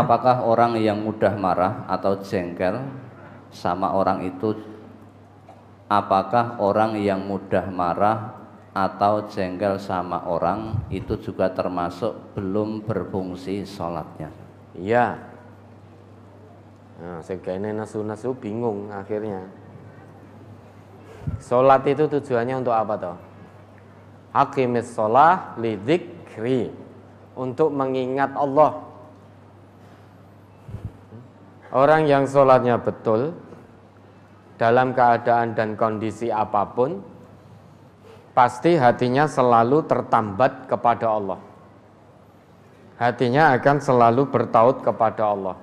apakah orang yang mudah marah atau jengkel sama orang itu apakah orang yang mudah marah atau jengkel sama orang itu juga termasuk belum berfungsi sholatnya iya nah, ini nasu-nasu bingung akhirnya sholat itu tujuannya untuk apa toh hakimis sholat lidikri untuk mengingat Allah Orang yang sholatnya betul dalam keadaan dan kondisi apapun pasti hatinya selalu tertambat kepada Allah. Hatinya akan selalu bertaut kepada Allah.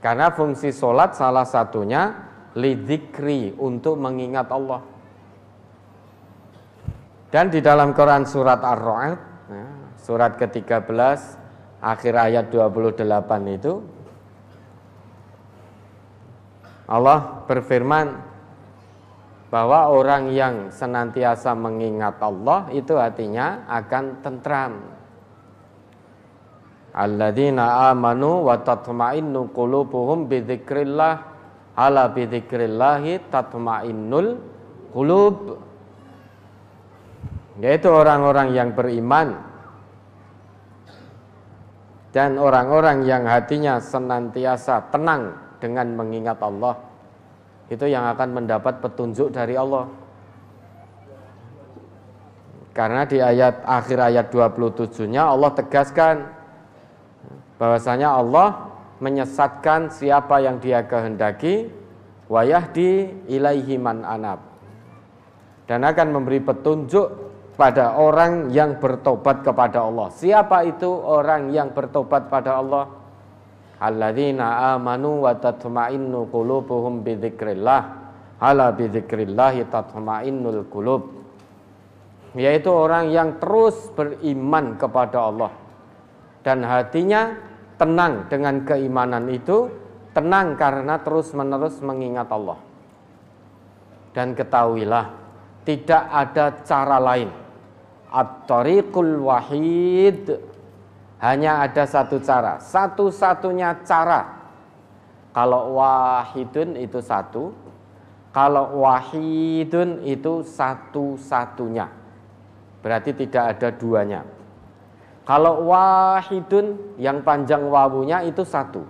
Karena fungsi sholat salah satunya lidikri untuk mengingat Allah. Dan di dalam Quran surat Ar-Ra'd, ya, surat ke-13, akhir ayat 28 itu, Allah berfirman bahwa orang yang senantiasa mengingat Allah itu hatinya akan tentram. Alladzina amanu wa tatma'innu qulubuhum bidzikrillah ala bidzikrillahi tatma'innul qulub yaitu orang-orang yang beriman dan orang-orang yang hatinya senantiasa tenang dengan mengingat Allah itu yang akan mendapat petunjuk dari Allah. Karena di ayat akhir ayat 27-nya Allah tegaskan bahwasanya Allah menyesatkan siapa yang Dia kehendaki wayah di ilaihi man anab dan akan memberi petunjuk pada orang yang bertobat kepada Allah. Siapa itu orang yang bertobat pada Allah? alladzina amanu wa tatma'innu qulubuhum bi dzikrillah ala bi dzikrillah tatma'innul qulub yaitu orang yang terus beriman kepada Allah dan hatinya tenang dengan keimanan itu tenang karena terus-menerus mengingat Allah dan ketahuilah tidak ada cara lain at-tariqul wahid hanya ada satu cara, satu-satunya cara. Kalau wahidun itu satu, kalau wahidun itu satu-satunya. Berarti tidak ada duanya. Kalau wahidun yang panjang wawunya itu satu.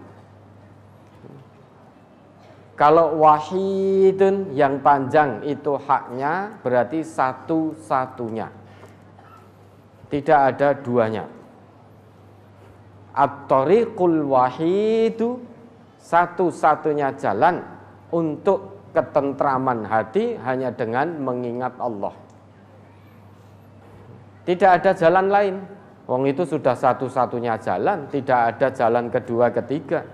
Kalau wahidun yang panjang itu haknya berarti satu-satunya. Tidak ada duanya. At-tariqul wahidu satu-satunya jalan untuk ketentraman hati hanya dengan mengingat Allah. Tidak ada jalan lain. Wong itu sudah satu-satunya jalan, tidak ada jalan kedua ketiga.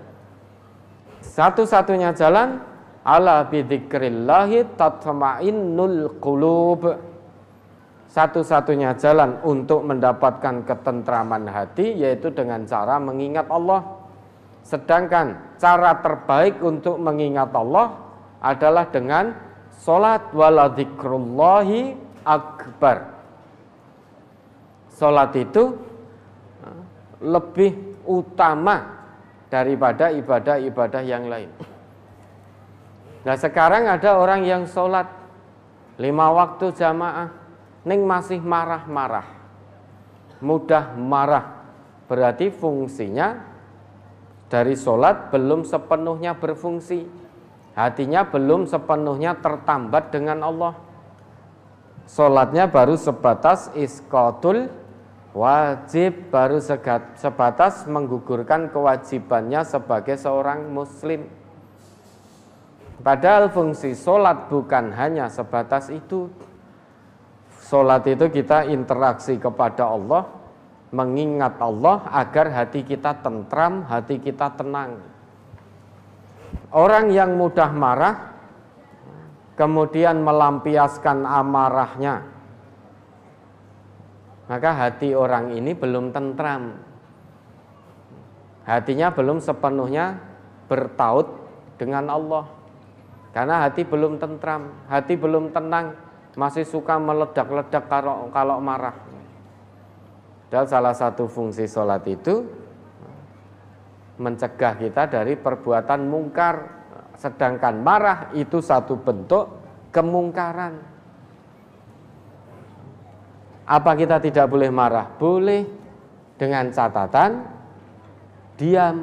Satu-satunya jalan ala bidzikrillahi tatma'innul qulub satu-satunya jalan untuk mendapatkan ketentraman hati yaitu dengan cara mengingat Allah. Sedangkan cara terbaik untuk mengingat Allah adalah dengan sholat waladzikrullahi akbar. Sholat itu eh, lebih utama daripada ibadah-ibadah yang lain. Nah sekarang ada orang yang sholat lima waktu jamaah Neng masih marah-marah. Mudah marah. Berarti fungsinya dari sholat belum sepenuhnya berfungsi. Hatinya belum sepenuhnya tertambat dengan Allah. Sholatnya baru sebatas iskotul wajib baru sebatas menggugurkan kewajibannya sebagai seorang muslim. Padahal fungsi sholat bukan hanya sebatas itu, Sholat itu kita interaksi kepada Allah, mengingat Allah agar hati kita tentram, hati kita tenang. Orang yang mudah marah, kemudian melampiaskan amarahnya, maka hati orang ini belum tentram. Hatinya belum sepenuhnya bertaut dengan Allah. Karena hati belum tentram, hati belum tenang, masih suka meledak-ledak kalau kalau marah. Dan salah satu fungsi sholat itu mencegah kita dari perbuatan mungkar. Sedangkan marah itu satu bentuk kemungkaran. Apa kita tidak boleh marah? Boleh dengan catatan diam.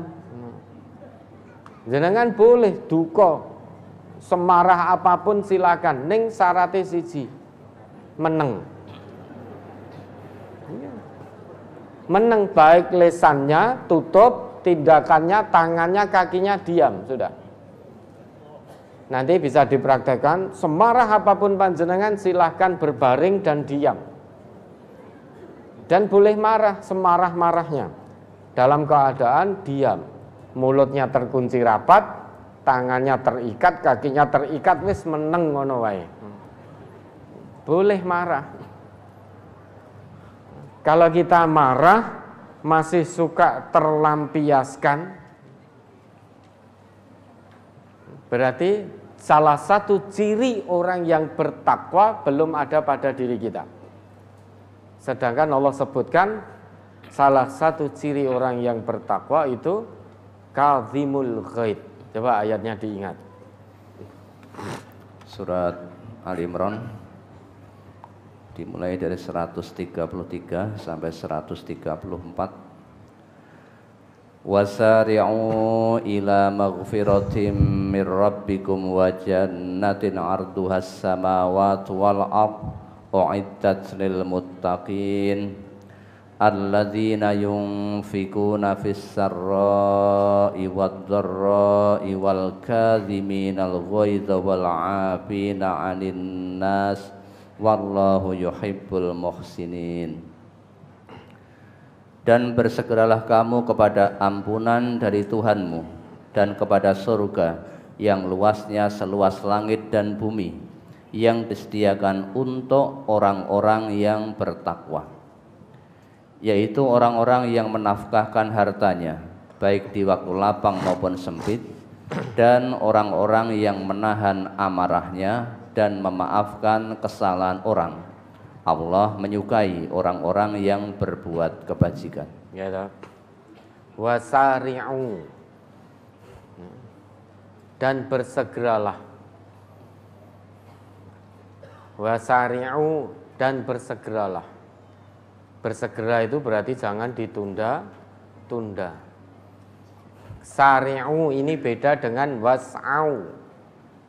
Jenengan boleh duko semarah apapun silakan ning sarate siji meneng iya. meneng baik lesannya tutup tindakannya tangannya kakinya diam sudah nanti bisa dipraktekkan semarah apapun panjenengan silahkan berbaring dan diam dan boleh marah semarah-marahnya dalam keadaan diam mulutnya terkunci rapat tangannya terikat, kakinya terikat, wis meneng ngono wae. Boleh marah. Kalau kita marah masih suka terlampiaskan berarti salah satu ciri orang yang bertakwa belum ada pada diri kita. Sedangkan Allah sebutkan salah satu ciri orang yang bertakwa itu kazimul ghaib Coba ayatnya diingat. Surat Al Imran dimulai dari 133 sampai 134 wasari'u ila maghfiratim mir rabbikum wa jannatin arduhas samawati wal ard u'iddat lil muttaqin alladzina yunfikuna fis sarra'i wad dharra'i wal kadhiminal ghaidha wal 'afina 'anil nas wallahu yuhibbul muhsinin dan bersegeralah kamu kepada ampunan dari Tuhanmu dan kepada surga yang luasnya seluas langit dan bumi yang disediakan untuk orang-orang yang bertakwa yaitu orang-orang yang menafkahkan hartanya baik di waktu lapang maupun sempit dan orang-orang yang menahan amarahnya dan memaafkan kesalahan orang. Allah menyukai orang-orang yang berbuat kebajikan. Ya Wasari'u dan bersegeralah. Wasari'u dan bersegeralah Bersegera itu berarti jangan ditunda-tunda. Sari'u ini beda dengan was'au.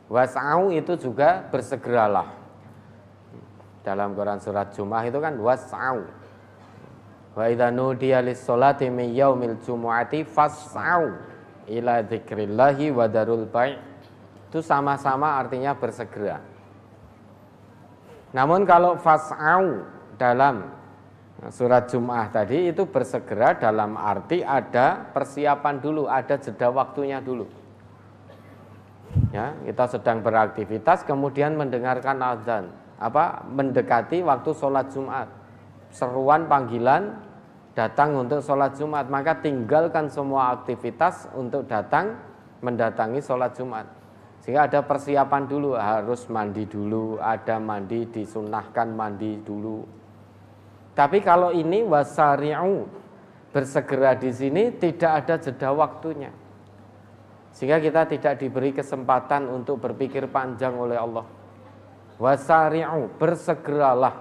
Was'au itu juga bersegeralah. Dalam Quran surat Jum'ah itu kan was'au. Wa idza nudiya lis-salati min yaumil jumu'ati fas'au ila dzikrillahi wa darul bai'. Itu sama-sama artinya bersegera. Namun kalau fas'au dalam Nah, surat Jum'ah tadi itu bersegera dalam arti ada persiapan dulu, ada jeda waktunya dulu. Ya, kita sedang beraktivitas kemudian mendengarkan azan, apa mendekati waktu sholat Jumat. Seruan panggilan datang untuk sholat Jumat, maka tinggalkan semua aktivitas untuk datang mendatangi sholat Jumat. Sehingga ada persiapan dulu, harus mandi dulu, ada mandi disunahkan mandi dulu, tapi kalau ini wasari'u bersegera di sini tidak ada jeda waktunya. Sehingga kita tidak diberi kesempatan untuk berpikir panjang oleh Allah. Wasari'u bersegeralah.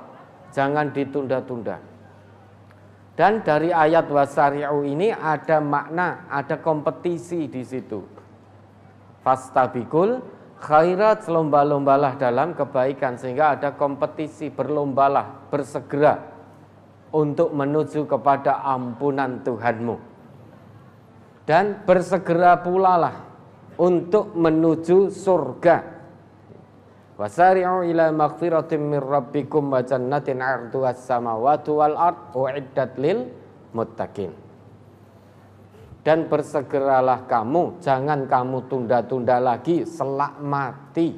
Jangan ditunda-tunda. Dan dari ayat wasari'u ini ada makna, ada kompetisi di situ. Fastabikul khairat lomba-lombalah dalam kebaikan sehingga ada kompetisi berlombalah bersegera untuk menuju kepada ampunan Tuhanmu. Dan bersegera pulalah untuk menuju surga. Wasari'u ila maghfiratin min rabbikum wa jannatin 'arduha as-samawati wal ard uiddat lil muttaqin. Dan bersegeralah kamu, jangan kamu tunda-tunda lagi selak mati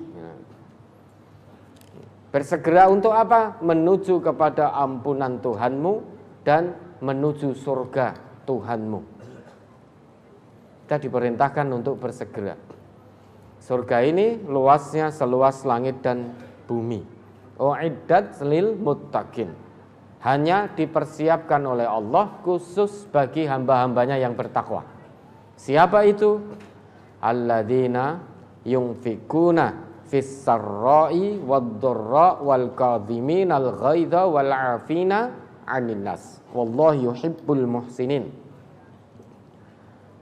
Bersegera untuk apa? Menuju kepada ampunan Tuhanmu dan menuju surga Tuhanmu. Kita diperintahkan untuk bersegera. Surga ini luasnya seluas langit dan bumi. Uiddat lil muttaqin. Hanya dipersiapkan oleh Allah khusus bagi hamba-hambanya yang bertakwa. Siapa itu? Alladzina yungfikuna fis sarra'i wad-dharra wal kadhimin al ghaidha wal afina 'anil nas. Wallahu yuhibbul muhsinin.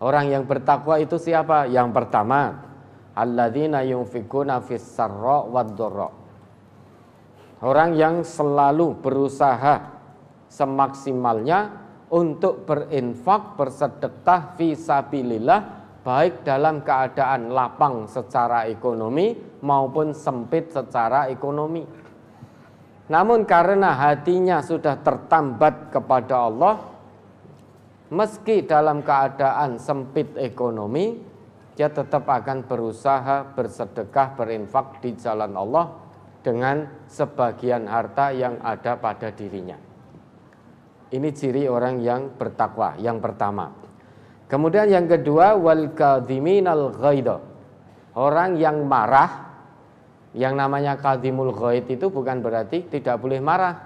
Orang yang bertakwa itu siapa? Yang pertama, alladzina yunfikuna fis sarra wad-dharra. Orang yang selalu berusaha semaksimalnya untuk berinfak, bersedekah fi sabilillah baik dalam keadaan lapang secara ekonomi maupun sempit secara ekonomi. Namun karena hatinya sudah tertambat kepada Allah, meski dalam keadaan sempit ekonomi, dia tetap akan berusaha bersedekah, berinfak di jalan Allah dengan sebagian harta yang ada pada dirinya. Ini ciri orang yang bertakwa yang pertama. Kemudian yang kedua wal kadhiminal ghaidha. Orang yang marah yang namanya kadhimul ghaid itu bukan berarti tidak boleh marah.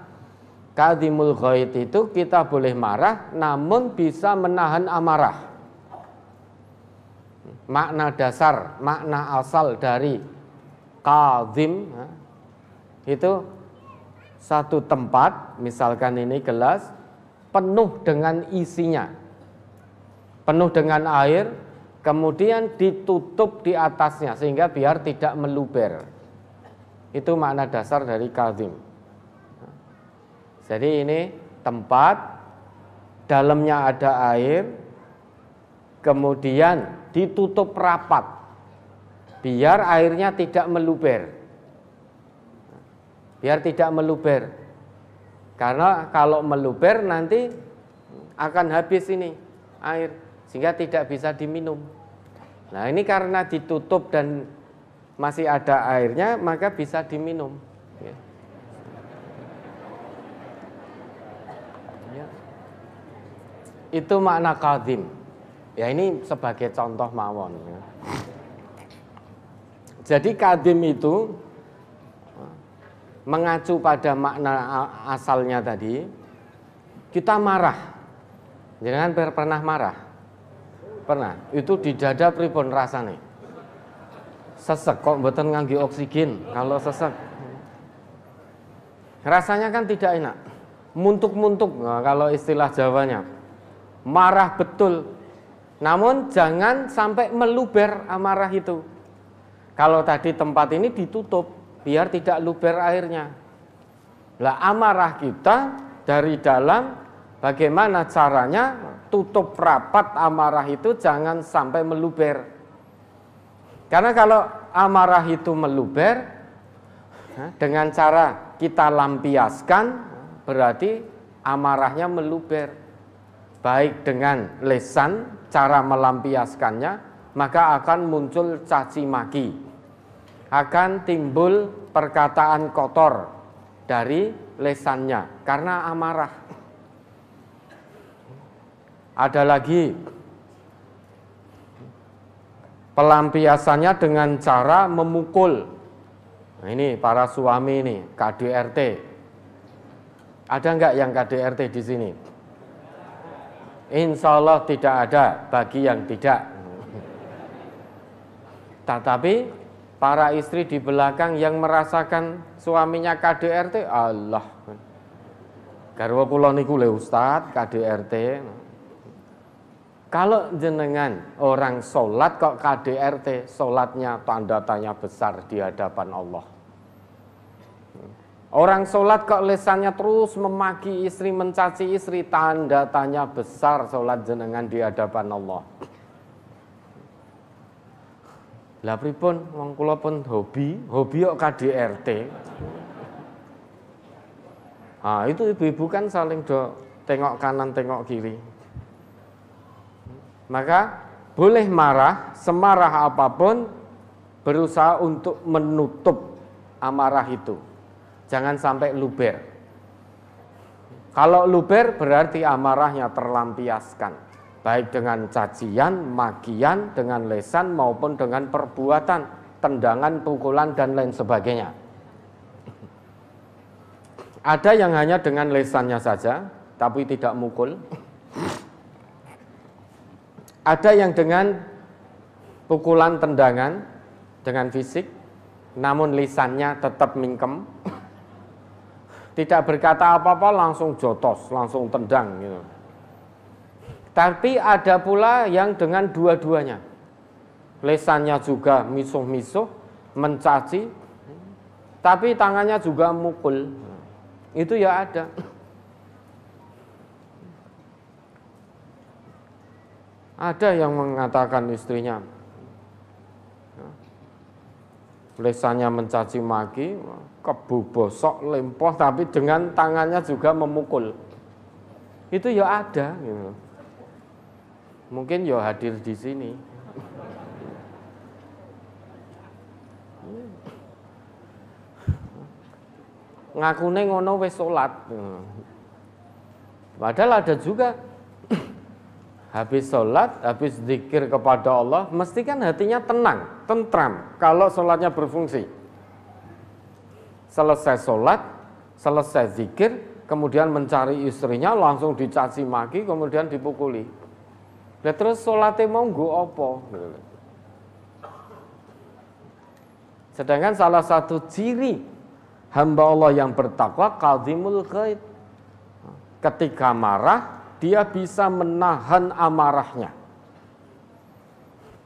Kadhimul ghaid itu kita boleh marah namun bisa menahan amarah. Makna dasar, makna asal dari kadhim itu satu tempat, misalkan ini gelas penuh dengan isinya penuh dengan air, kemudian ditutup di atasnya sehingga biar tidak meluber. Itu makna dasar dari kazim. Jadi ini tempat dalamnya ada air, kemudian ditutup rapat biar airnya tidak meluber. Biar tidak meluber. Karena kalau meluber nanti akan habis ini air sehingga tidak bisa diminum. Nah, ini karena ditutup dan masih ada airnya, maka bisa diminum. Ya. Ya. Itu makna kadim. Ya ini sebagai contoh mawon. Ya. Jadi kadim itu mengacu pada makna asalnya tadi, kita marah. Jangan pernah marah. Pernah. Itu di dada pripun rasane? Sesek kok mboten ngangge oksigen kalau sesek. Rasanya kan tidak enak. Muntuk-muntuk nah, kalau istilah Jawanya. Marah betul. Namun jangan sampai meluber amarah itu. Kalau tadi tempat ini ditutup biar tidak luber airnya. Lah amarah kita dari dalam bagaimana caranya tutup rapat amarah itu jangan sampai meluber. Karena kalau amarah itu meluber dengan cara kita lampiaskan berarti amarahnya meluber. Baik dengan lesan cara melampiaskannya maka akan muncul caci maki. Akan timbul perkataan kotor dari lesannya karena amarah. Ada lagi pelampiasannya dengan cara memukul. Nah, ini para suami ini KDRT. Ada nggak yang KDRT di sini? Insya Allah tidak ada bagi yang tidak. Tetapi para istri di belakang yang merasakan suaminya KDRT, Allah. Garwa kula niku le Ustaz, KDRT. Kalau jenengan orang sholat kok KDRT, sholatnya tanda tanya besar di hadapan Allah. Orang sholat kok lesannya terus memaki istri, mencaci istri, tanda tanya besar sholat jenengan di hadapan Allah. Lah pripun wong pun hobi, hobi kok KDRT. Ah, itu ibu-ibu kan saling do tengok kanan tengok kiri. Maka boleh marah semarah apapun berusaha untuk menutup amarah itu. Jangan sampai luber. Kalau luber berarti amarahnya terlampiaskan. Baik dengan cacian, makian, dengan lesan maupun dengan perbuatan, tendangan, pukulan dan lain sebagainya. Ada yang hanya dengan lesannya saja, tapi tidak mukul. Ada yang dengan pukulan tendangan dengan fisik, namun lisannya tetap mingkem. Tidak berkata apa-apa langsung jotos, langsung tendang gitu. Tapi ada pula yang dengan dua-duanya. Lisannya juga misuh-misuh, mencaci, tapi tangannya juga mukul. Itu ya ada. Ada yang mengatakan istrinya lesannya mencaci maki, kebu bosok, lempoh, tapi dengan tangannya juga memukul. Itu ya ada, gitu. Mungkin ya hadir di sini. Ngakune ngono wis salat. Padahal ada juga habis sholat, habis zikir kepada Allah, mesti kan hatinya tenang, tentram kalau sholatnya berfungsi. Selesai sholat, selesai zikir, kemudian mencari istrinya langsung dicaci maki, kemudian dipukuli. Dan terus sholatnya mau apa? Sedangkan salah satu ciri hamba Allah yang bertakwa Kaldimul ghaib. Ketika marah dia bisa menahan amarahnya.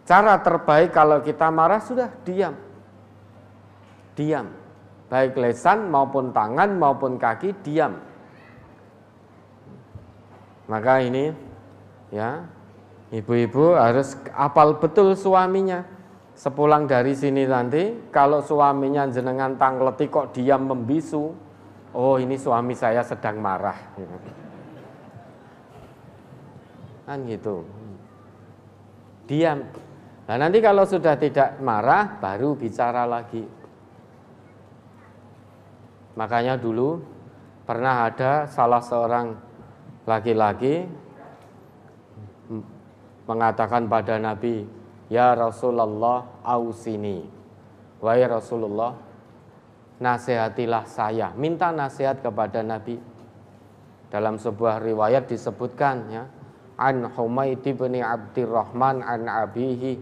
Cara terbaik kalau kita marah sudah diam. Diam. Baik lesan maupun tangan maupun kaki diam. Maka ini ya, ibu-ibu harus apal betul suaminya. Sepulang dari sini nanti kalau suaminya jenengan tangleti kok diam membisu, oh ini suami saya sedang marah kan gitu diam nah nanti kalau sudah tidak marah baru bicara lagi makanya dulu pernah ada salah seorang laki-laki mengatakan pada Nabi ya Rasulullah ausini wahai Rasulullah nasihatilah saya minta nasihat kepada Nabi dalam sebuah riwayat disebutkan ya an Humaid bin Abdurrahman an abihi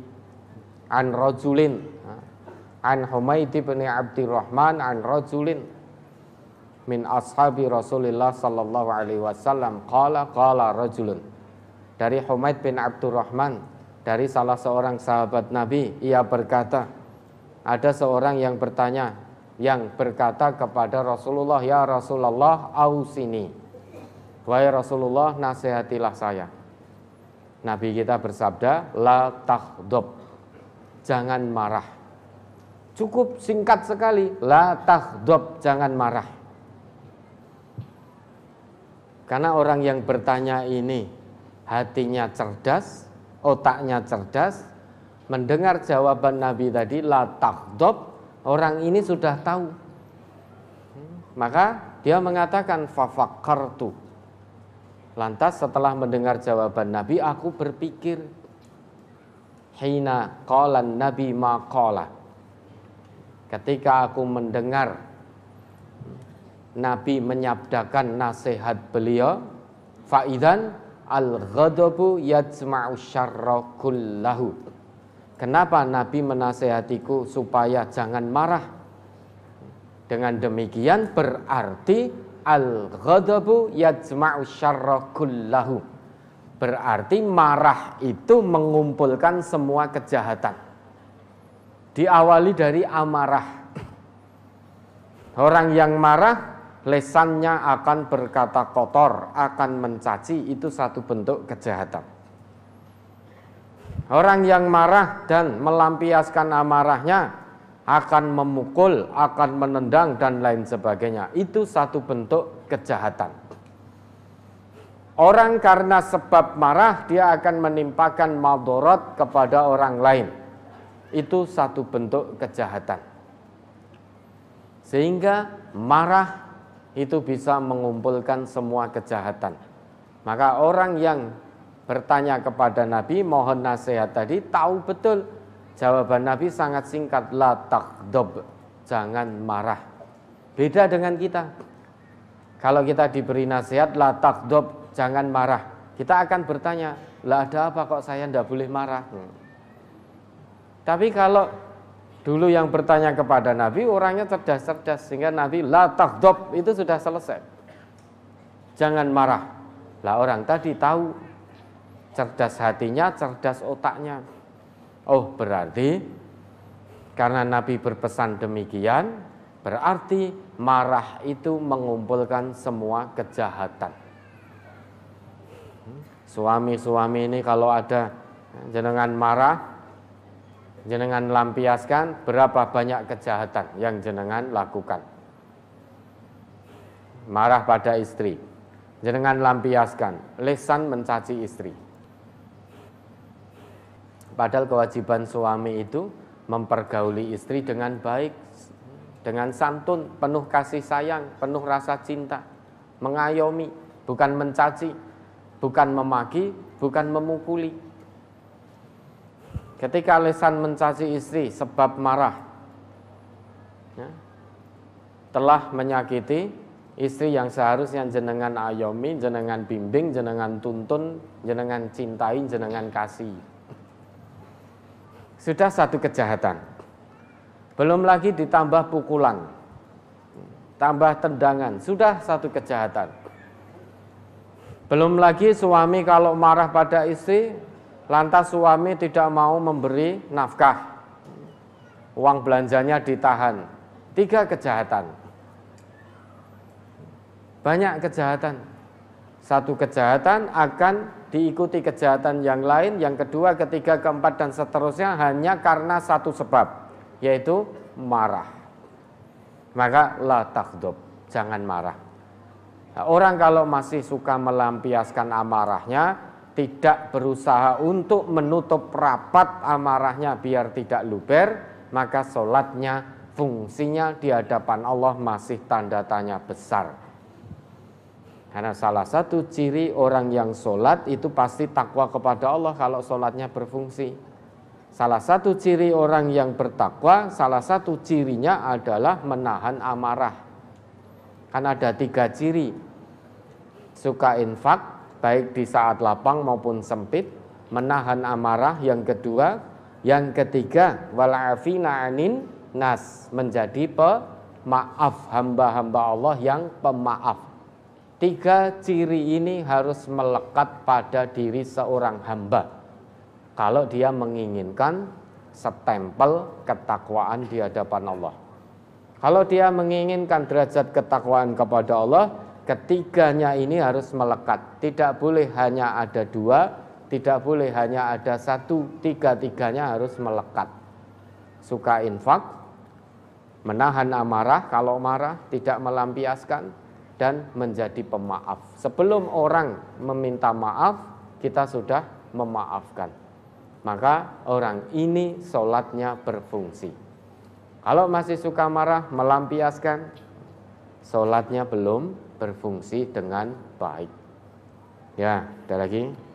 an rajulin an Humaid bin Abdurrahman an rajulin min ashabi Rasulillah sallallahu alaihi wasallam qala qala rajulun dari Humaid bin Abdurrahman dari salah seorang sahabat Nabi ia berkata ada seorang yang bertanya yang berkata kepada Rasulullah ya Rasulullah ausini wahai Rasulullah nasihatilah saya Nabi kita bersabda, la takhdob. Jangan marah. Cukup singkat sekali, la takhdob, jangan marah. Karena orang yang bertanya ini hatinya cerdas, otaknya cerdas, mendengar jawaban Nabi tadi la takhdob, orang ini sudah tahu. Maka dia mengatakan fafakartu Lantas setelah mendengar jawaban Nabi, aku berpikir hina qalan Nabi maqala. Ketika aku mendengar Nabi menyabdakan nasihat beliau, faidan al-ghadabu yajma'u syarra kullahu. Kenapa Nabi menasehatiku supaya jangan marah? Dengan demikian berarti al-ghadabu yajma'u syarra kullahu. Berarti marah itu mengumpulkan semua kejahatan. Diawali dari amarah. Orang yang marah lesannya akan berkata kotor, akan mencaci, itu satu bentuk kejahatan. Orang yang marah dan melampiaskan amarahnya akan memukul, akan menendang, dan lain sebagainya. Itu satu bentuk kejahatan. Orang karena sebab marah, dia akan menimpakan maldorot kepada orang lain. Itu satu bentuk kejahatan. Sehingga marah itu bisa mengumpulkan semua kejahatan. Maka orang yang bertanya kepada Nabi, mohon nasihat tadi, tahu betul Jawaban Nabi sangat singkat, la takdob, jangan marah. Beda dengan kita. Kalau kita diberi nasihat, la takdob, jangan marah. Kita akan bertanya, lah ada apa kok saya tidak boleh marah? Hmm. Tapi kalau dulu yang bertanya kepada Nabi, orangnya cerdas-cerdas, sehingga Nabi la takdob itu sudah selesai. Jangan marah. Lah orang tadi tahu cerdas hatinya, cerdas otaknya Oh, berarti karena Nabi berpesan demikian, berarti marah itu mengumpulkan semua kejahatan. Hmm? Suami-suami ini kalau ada jenengan marah, jenengan lampiaskan berapa banyak kejahatan yang jenengan lakukan. Marah pada istri, jenengan lampiaskan, lesan mencaci istri Padahal kewajiban suami itu mempergauli istri dengan baik, dengan santun, penuh kasih sayang, penuh rasa cinta, mengayomi, bukan mencaci, bukan memaki, bukan memukuli. Ketika lesan mencaci istri sebab marah, ya, telah menyakiti istri yang seharusnya jenengan ayomi, jenengan bimbing, jenengan tuntun, jenengan cintai, jenengan kasih. Sudah satu kejahatan. Belum lagi ditambah pukulan, tambah tendangan, sudah satu kejahatan. Belum lagi suami kalau marah pada istri, lantas suami tidak mau memberi nafkah. Uang belanjanya ditahan. Tiga kejahatan. Banyak kejahatan. Satu kejahatan akan diikuti kejahatan yang lain, yang kedua, ketiga, keempat, dan seterusnya hanya karena satu sebab, yaitu marah. Maka la takdub jangan marah. Nah, orang kalau masih suka melampiaskan amarahnya, tidak berusaha untuk menutup rapat amarahnya biar tidak luber, maka sholatnya fungsinya di hadapan Allah masih tanda tanya besar. Karena salah satu ciri orang yang sholat itu pasti takwa kepada Allah kalau sholatnya berfungsi. Salah satu ciri orang yang bertakwa, salah satu cirinya adalah menahan amarah. Karena ada tiga ciri, suka infak, baik di saat lapang maupun sempit, menahan amarah yang kedua, yang ketiga, walafina anin nas, menjadi pemaaf hamba-hamba Allah yang pemaaf Tiga ciri ini harus melekat pada diri seorang hamba kalau dia menginginkan setempel ketakwaan di hadapan Allah. Kalau dia menginginkan derajat ketakwaan kepada Allah, ketiganya ini harus melekat. Tidak boleh hanya ada dua, tidak boleh hanya ada satu, tiga-tiganya harus melekat. Suka infak, menahan amarah kalau marah, tidak melampiaskan, dan menjadi pemaaf. Sebelum orang meminta maaf, kita sudah memaafkan. Maka orang ini sholatnya berfungsi. Kalau masih suka marah, melampiaskan, sholatnya belum berfungsi dengan baik. Ya, ada lagi.